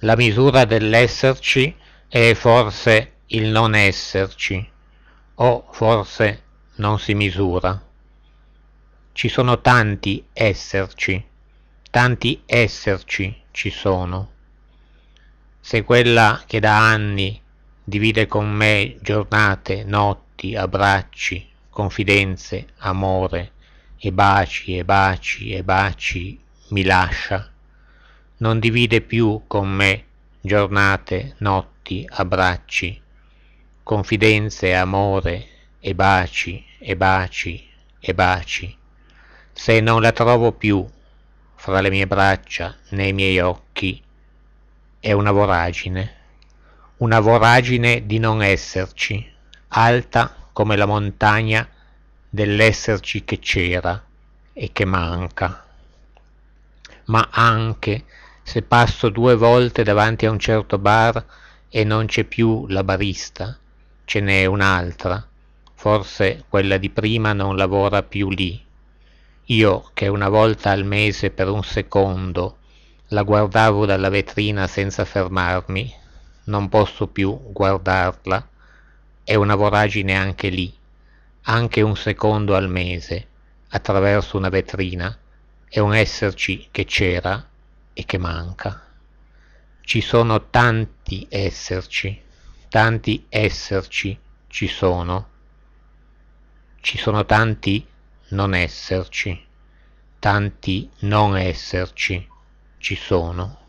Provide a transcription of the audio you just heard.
La misura dell'esserci è forse il non esserci, o forse non si misura. Ci sono tanti esserci, tanti esserci ci sono. Se quella che da anni divide con me giornate, notti, abbracci, confidenze, amore, e baci e baci e baci mi lascia non divide più con me giornate, notti, abbracci, confidenze, amore e baci e baci e baci. Se non la trovo più fra le mie braccia, nei miei occhi, è una voragine, una voragine di non esserci, alta come la montagna dell'esserci che c'era e che manca, ma anche se passo due volte davanti a un certo bar e non c'è più la barista, ce n'è un'altra, forse quella di prima non lavora più lì. Io che una volta al mese per un secondo la guardavo dalla vetrina senza fermarmi, non posso più guardarla, è una voragine anche lì, anche un secondo al mese, attraverso una vetrina, è un esserci che c'era e che manca. Ci sono tanti esserci, tanti esserci ci sono, ci sono tanti non esserci, tanti non esserci ci sono.